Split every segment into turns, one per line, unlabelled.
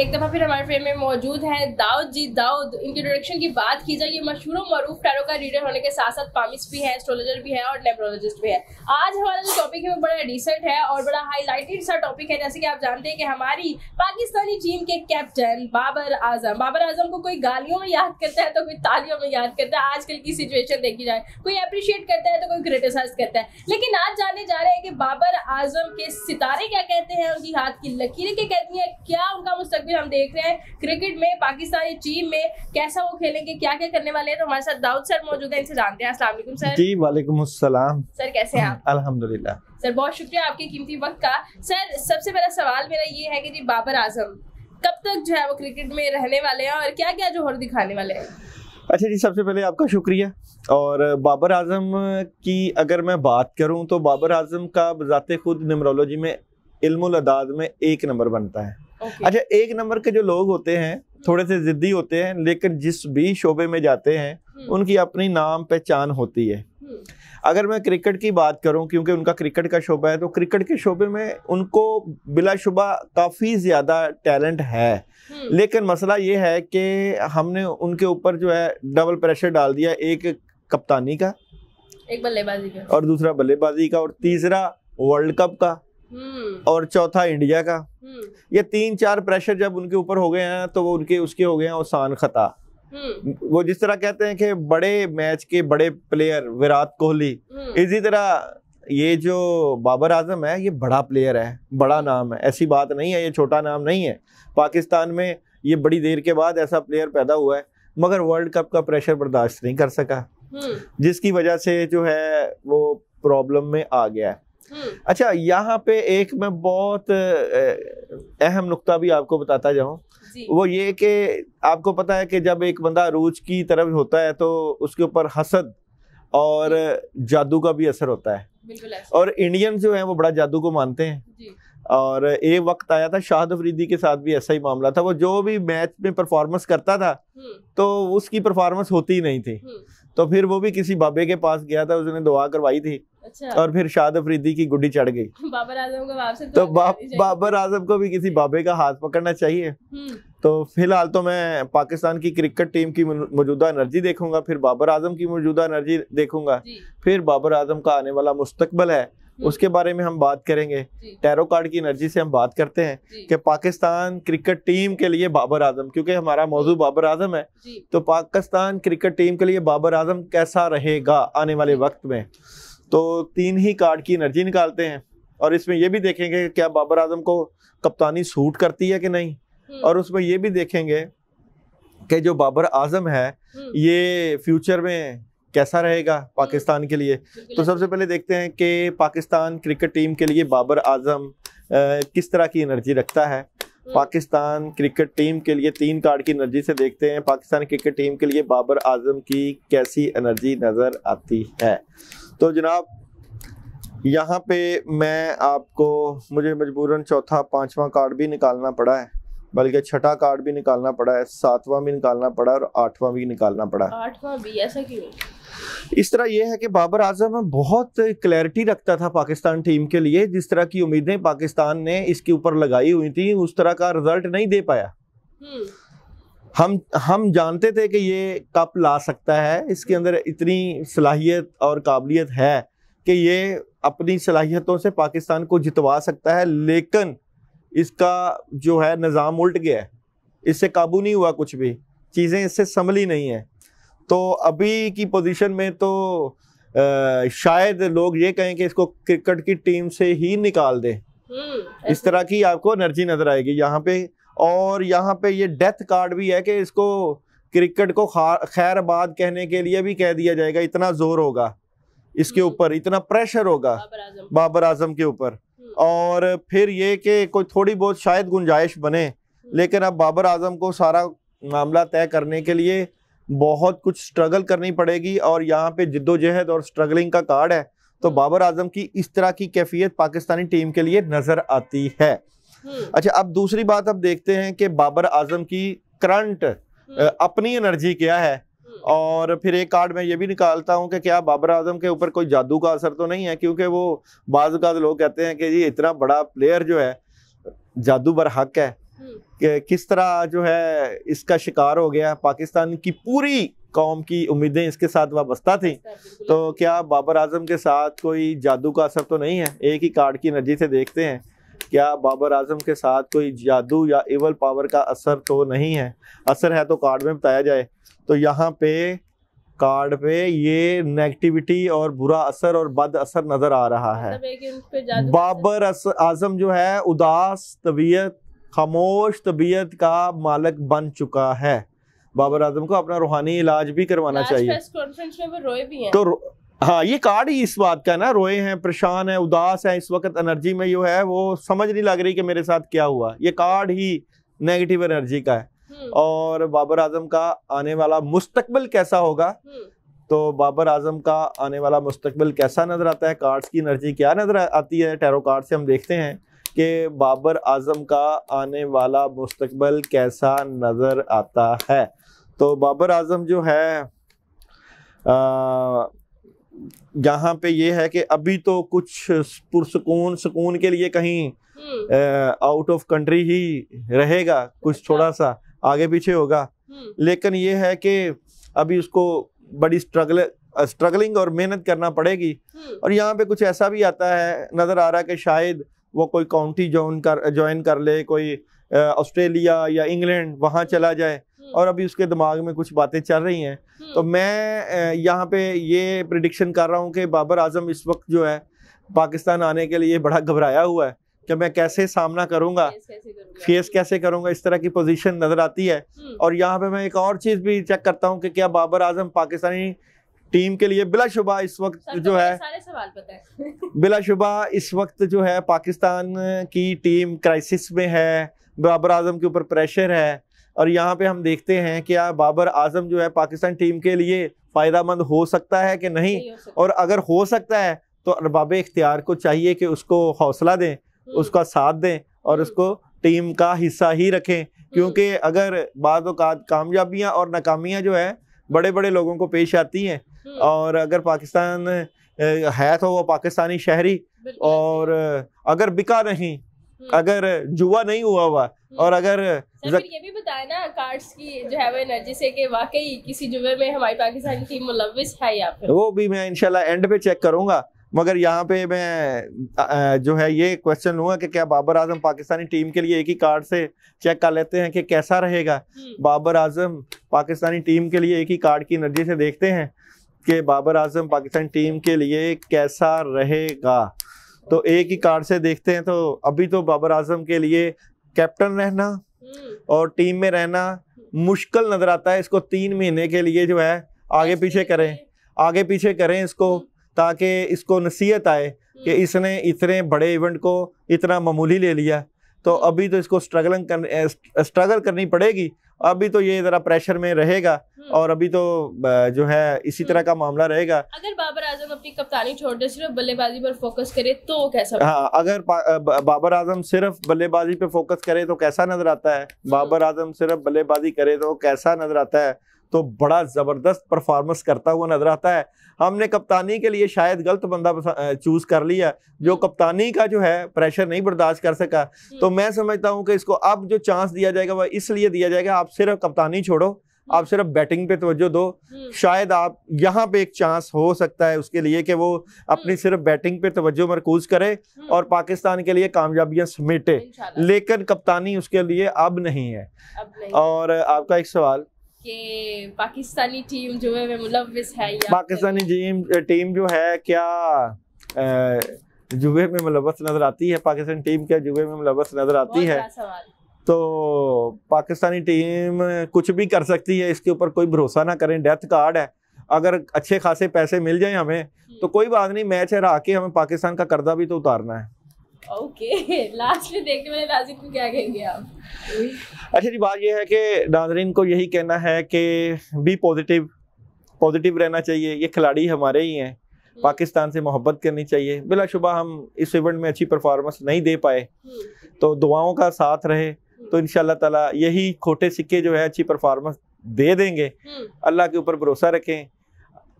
एक दफा फिर हमारे फ्रेम में मौजूद हैं दाऊद जी दाऊद इनके इंट्रोडक्शन की बात की जाए ये मशहूर मरूफ टैरो का रीडर होने के साथ साथ पामिस्ट भी है एस्ट्रोलॉजर भी है और नेब्रोलॉजिस्ट भी है आज हमारा जो टॉपिक है वो बड़ा रिसेंट है और बड़ा हाईलाइटेड सा टॉपिक है जैसे कि आप जानते हैं कि हमारी पाकिस्तानी टीम के कैप्टन बाबर आजम बाबर आजम को कोई गालियों में याद करता है तो कोई तालियों में याद करता है आजकल की सिचुएशन देखी जाए कोई अप्रिशिएट करता है तो कोई क्रिटिसाइज करता है लेकिन आज जाने जा रहे हैं कि बाबर आजम के सितारे क्या कहते हैं उनकी हाथ की लकीरें क्या कहती हैं क्या उनका मुस्तक तक भी हम देख रहे हैं क्रिकेट में पाकिस्तानी टीम में कैसा वो खेलेंगे क्या क्या करने वाले हैं तो हमारे साथ दाऊद सर मौजूद है इनसे जानते हैं असला सर जी
वालेकुम सर कैसे हैं आप अलहमदुल्ला
सर बहुत शुक्रिया आपके कीमती वक्त का सर सबसे पहला सवाल मेरा ये है कि जी बाबर आजम कब तक जो है वो क्रिकेट में रहने वाले हैं और क्या क्या जोहर दिखाने वाले हैं
अच्छा जी सबसे पहले आपका शुक्रिया और बाबर आजम की अगर मैं बात करूं तो बाबर आजम का बजाते खुद नमरोलॉजी में इल्मुल में एक नंबर बनता है okay. अच्छा एक नंबर के जो लोग होते हैं थोड़े से जिद्दी होते हैं लेकिन जिस भी शोबे में जाते हैं हम्म। उनकी अपनी नाम पहचान होती है हम्म। अगर मैं क्रिकेट की बात करूं क्योंकि उनका क्रिकेट का शोबा है तो क्रिकेट के शोबे में उनको बिलाशुबा काफ़ी ज़्यादा टैलेंट है हम्म। लेकिन मसला ये है कि हमने उनके ऊपर जो है डबल प्रेशर डाल दिया एक कप्तानी का
एक बल्लेबाजी का
और दूसरा बल्लेबाजी का और तीसरा वर्ल्ड कप का हम्म। और चौथा इंडिया का हम्म। ये तीन चार प्रेशर जब उनके ऊपर हो गए हैं तो वो उनके उसके हो गए हैं औसान खता हम्म। वो जिस तरह कहते हैं कि बड़े मैच के बड़े प्लेयर विराट कोहली इसी तरह ये जो बाबर आजम है ये बड़ा प्लेयर है बड़ा नाम है ऐसी बात नहीं है ये छोटा नाम नहीं है पाकिस्तान में ये बड़ी देर के बाद ऐसा प्लेयर पैदा हुआ है मगर वर्ल्ड कप का प्रेशर बर्दाश्त नहीं कर सका जिसकी वजह से जो है वो प्रॉब्लम में आ गया है हम्म। अच्छा यहाँ पे एक मैं बहुत अहम नुकता भी आपको बताता जाऊँ वो ये कि आपको पता है कि जब एक बंदा अरूज की तरफ होता है तो उसके ऊपर हसद और जादू का भी असर होता है और इंडियन जो है वो बड़ा जादू को मानते हैं और एक वक्त आया था शाहद अफरीदी के साथ भी ऐसा ही मामला था वो जो भी मैच में परफॉर्मेंस करता था हम्म। तो उसकी परफॉर्मेंस होती ही नहीं थी हम्म। तो फिर वो भी किसी बाबे के पास गया था उसने दुआ करवाई थी अच्छा। और फिर शाद अफरीदी की गुड्डी चढ़ गई
बाबर आजम को तो बा, बाबर
आजम को भी किसी बाबे का हाथ पकड़ना चाहिए हम्म। तो फिलहाल तो मैं पाकिस्तान की क्रिकेट टीम की मौजूदा एनर्जी देखूंगा फिर बाबर आजम की मौजूदा एनर्जी देखूंगा फिर बाबर आजम का आने वाला मुस्तकबल है हम्म। उसके बारे में हम बात करेंगे टैरो कार्ड की एनर्जी से हम बात करते हैं कि पाकिस्तान क्रिकेट टीम के लिए बाबर आजम क्योंकि हमारा मौजू बाबर आजम है तो पाकिस्तान क्रिकेट टीम के लिए बाबर आजम कैसा रहेगा आने वाले वक्त में तो तीन ही कार्ड की एनर्जी निकालते हैं और इसमें यह भी देखेंगे क्या बाबर आजम को कप्तानी सूट करती है कि नहीं हम्म। और उसमें यह भी देखेंगे कि जो बाबर आजम है हम्म। ये फ्यूचर में कैसा रहेगा हम्म। पाकिस्तान के लिए तो सबसे पहले देखते हैं कि पाकिस्तान क्रिकेट टीम के लिए बाबर आजम किस तरह की एनर्जी रखता है हम्म। पाकिस्तान क्रिकेट टीम के लिए तीन कार्ड की एनर्जी से देखते हैं पाकिस्तान क्रिकेट टीम के लिए बाबर आजम की कैसी एनर्जी नज़र आती है तो जनाब यहाँ पे मैं आपको मुझे मजबूरन चौथा पांचवा कार्ड भी निकालना पड़ा है बल्कि छठा कार्ड भी निकालना पड़ा है सातवां भी निकालना पड़ा और आठवां भी निकालना पड़ा
आठवां भी ऐसा क्यों
इस तरह यह है कि बाबर आजम बहुत क्लैरिटी रखता था पाकिस्तान टीम के लिए जिस तरह की उम्मीदें पाकिस्तान ने इसके ऊपर लगाई हुई थी उस तरह का रिजल्ट नहीं दे पाया हम्म। हम हम जानते थे कि ये कप ला सकता है इसके अंदर इतनी सलाहियत और काबिलियत है कि ये अपनी सलाहियतों से पाकिस्तान को जितवा सकता है लेकिन इसका जो है निज़ाम उल्ट गया है इससे काबू नहीं हुआ कुछ भी चीज़ें इससे संभली नहीं है तो अभी की पोजीशन में तो आ, शायद लोग ये कहें कि इसको क्रिकेट की टीम से ही निकाल दें
हम्म, इस तरह
की आपको एनर्जी नज़र आएगी यहाँ पे और यहाँ पे ये डेथ कार्ड भी है कि इसको क्रिकेट को खैरबाद कहने के लिए भी कह दिया जाएगा इतना जोर होगा इसके हम्म। ऊपर इतना प्रेशर होगा बाबर आजम के ऊपर और फिर ये कि कोई थोड़ी बहुत शायद गुंजाइश बने हम्म। लेकिन अब बाबर आजम को सारा मामला तय करने के लिए बहुत कुछ स्ट्रगल करनी पड़ेगी और यहाँ पे जिद्दोजहद और स्ट्रगलिंग का कार्ड है तो हम्म। बाबर आजम की इस तरह की कैफियत पाकिस्तानी टीम के लिए नज़र आती है हम्म। अच्छा अब दूसरी बात अब देखते हैं कि बाबर आजम की करंट अपनी एनर्जी क्या है और फिर एक कार्ड में ये भी निकालता हूँ कि क्या बाबर आजम के ऊपर कोई जादू का असर तो नहीं है क्योंकि वो बाज लोग कहते हैं कि जी इतना बड़ा प्लेयर जो है जादू बर हक है हम्म। कि किस तरह जो है इसका शिकार हो गया पाकिस्तान की पूरी कौम की उम्मीदें इसके साथ वाबस्ता थी तो क्या बाबर आजम के साथ कोई जादू का असर तो नहीं है एक ही कार्ड की नजी से देखते हैं क्या बाबर आजम के साथ कोई जादू या एवल पावर का असर तो नहीं है असर है तो कार्ड में बताया जाए तो यहाँ पे कार्ड पे ये नेगेटिविटी और बुरा असर और बद असर नजर आ रहा है
मतलब
बाबर आजम जो है उदास तबीयत खामोश तबीयत का मालक बन चुका है बाबर आजम को अपना रूहानी इलाज भी करवाना
चाहिए तो
हाँ ये कार्ड ही इस बात का है ना रोए हैं परेशान है उदास है इस वक्त एनर्जी में जो है वो समझ नहीं लग रही कि मेरे साथ क्या हुआ ये कार्ड ही नेगेटिव एनर्जी का है हम्म। और बाबर आजम का आने वाला मुस्तकबिल कैसा होगा हम्म। तो बाबर आजम का आने वाला मुस्तकबिल कैसा नज़र आता है कार्ड्स की एनर्जी क्या नज़र आती है टैरो कार्ड से हम देखते हैं कि बाबर आजम का आने वाला मुस्तकबल कैसा नज़र आता है तो बाबर आजम जो है यहाँ पे ये है कि अभी तो कुछ पुरसकून सुकून के लिए कहीं आउट ऑफ कंट्री ही रहेगा कुछ अच्छा। थोड़ा सा आगे पीछे होगा हम्म। लेकिन ये है कि अभी उसको बड़ी स्ट्रगल स्ट्रगलिंग और मेहनत करना पड़ेगी हम्म। और यहाँ पे कुछ ऐसा भी आता है नज़र आ रहा है कि शायद वो कोई काउंटी जॉइन कर ज्वाइन कर ले कोई ऑस्ट्रेलिया या इंग्लैंड वहाँ चला जाए हम्म। और अभी उसके दिमाग में कुछ बातें चल रही हैं तो मैं यहाँ पे ये प्रडिक्शन कर रहा हूँ कि बाबर आजम इस वक्त जो है पाकिस्तान आने के लिए बड़ा घबराया हुआ है कि मैं कैसे सामना करूंगा फेस कैसे करूंगा इस तरह की पोजीशन नजर आती है हम्म। और यहाँ पे मैं एक और चीज भी चेक करता हूँ कि क्या बाबर आजम पाकिस्तानी टीम के लिए बिलाशुबा इस वक्त जो तो
है
बिलाशुबा इस वक्त जो है पाकिस्तान की टीम क्राइसिस में है बाबर आजम के ऊपर प्रेशर है और यहाँ पे हम देखते हैं क्या बाबर आजम जो है पाकिस्तान टीम के लिए मंद हो सकता है कि नहीं, नहीं और अगर हो सकता है तो अरबाब इख्तियार को चाहिए कि उसको हौसला दें हम्म। उसका साथ दें और हम्म। उसको टीम का हिस्सा ही रखें हम्म। क्योंकि अगर बाद कामयाबियाँ और नाकामियाँ जो है बड़े बड़े लोगों को पेश आती हैं और अगर पाकिस्तान है तो वो पाकिस्तानी शहरी और अगर बिका नहीं अगर जुआ नहीं हुआ हुआ और अगर जक... ये
भी बताया ना कार्ड्स की जो है वो एनर्जी से कि वाकई किसी जुए में हमारी पाकिस्तानी टीम मुलविस है या फिर वो
भी मैं इंशाल्लाह एंड पे चेक करूंगा मगर यहाँ पे मैं जो है ये क्वेश्चन लूंगा कि क्या बाबर आजम पाकिस्तानी टीम के लिए एक ही कार्ड से चेक कर लेते हैं कि कैसा रहेगा हम्म। बाबर आजम पाकिस्तानी टीम के लिए एक ही कार्ड की नजर से देखते हैं कि बाबर आजम पाकिस्तानी टीम के लिए कैसा रहेगा तो एक ही कार्ड से देखते हैं तो अभी तो बाबर आजम के लिए कैप्टन रहना हम्म। और टीम में रहना मुश्किल नज़र आता है इसको तीन महीने के लिए जो है आगे पीछे करें आगे पीछे करें इसको हम्म। ताकि इसको नसीहत आए कि हम्म। इसने इतने बड़े इवेंट को इतना मामूली ले लिया तो हम्म। अभी तो इसको स्ट्रगलिंग कर स्ट्रगल करनी पड़ेगी अभी तो ये ज़रा प्रेशर में रहेगा हम्म। और अभी तो जो है इसी तरह का मामला रहेगा
अगर बाबर आजम अपनी कप्तानी छोड़ दे सिर्फ बल्लेबाजी पर फोकस करे तो कैसा हाँ
अगर बाबर आजम सिर्फ बल्लेबाजी पर फोकस करे तो कैसा नजर आता है बाबर आजम सिर्फ बल्लेबाजी करे तो कैसा नजर आता है तो बड़ा ज़बरदस्त परफॉर्मेंस करता हुआ नजर आता है हमने कप्तानी के लिए शायद गलत बंदा चूज़ कर लिया जो कप्तानी का जो है प्रेशर नहीं बर्दाश्त कर सका तो मैं समझता हूँ कि इसको अब जो चांस दिया जाएगा वह इसलिए दिया जाएगा आप सिर्फ कप्तानी छोड़ो आप सिर्फ बैटिंग पे तवज्जो दो शायद आप यहाँ पे एक चांस हो सकता है उसके लिए कि वो अपनी सिर्फ बैटिंग पे तवज्जो मरकूज करे और पाकिस्तान के लिए कामयाबियां समेटे लेकिन कप्तानी उसके लिए अब नहीं है अब नहीं। और आपका एक सवाल
कि पाकिस्तानी टीम जो है मुलविस है
पाकिस्तानी टीम टीम जो है क्या जुबे में मुलवस नजर आती है पाकिस्तान टीम क्या जुबे में मुलवस नजर आती है तो पाकिस्तानी टीम कुछ भी कर सकती है इसके ऊपर कोई भरोसा ना करें डेथ कार्ड है अगर अच्छे खासे पैसे मिल जाए हमें तो हम्म। कोई बात नहीं मैच है हरा के हमें पाकिस्तान का कर्जा भी तो उतारना है
ओके लास्ट में देखने वाले को क्या कहेंगे आप
अच्छा जी बात यह है कि नाजरीन को यही कहना है कि बी पॉजिटिव पॉजिटिव रहना चाहिए ये खिलाड़ी हमारे ही हैं हम्म। पाकिस्तान से मोहब्बत करनी चाहिए बिलाशुबा हम इस इवेंट में अच्छी परफॉर्मेंस नहीं दे पाए हम्म। तो दुआओं का साथ रहे हम्म। तो इन ताला यही खोटे सिक्के जो है अच्छी परफॉर्मेंस दे देंगे अल्लाह के ऊपर भरोसा रखें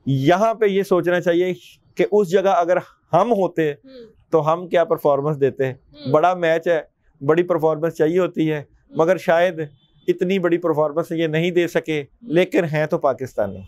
यहाँ पे ये सोचना चाहिए कि उस जगह अगर हम होते तो हम क्या परफॉर्मेंस देते हैं हम्म। बड़ा मैच है बड़ी परफॉर्मेंस चाहिए होती है हम्म। मगर शायद इतनी बड़ी परफॉर्मेंस ये नहीं दे सके हम्म। लेकिन हैं तो पाकिस्तानी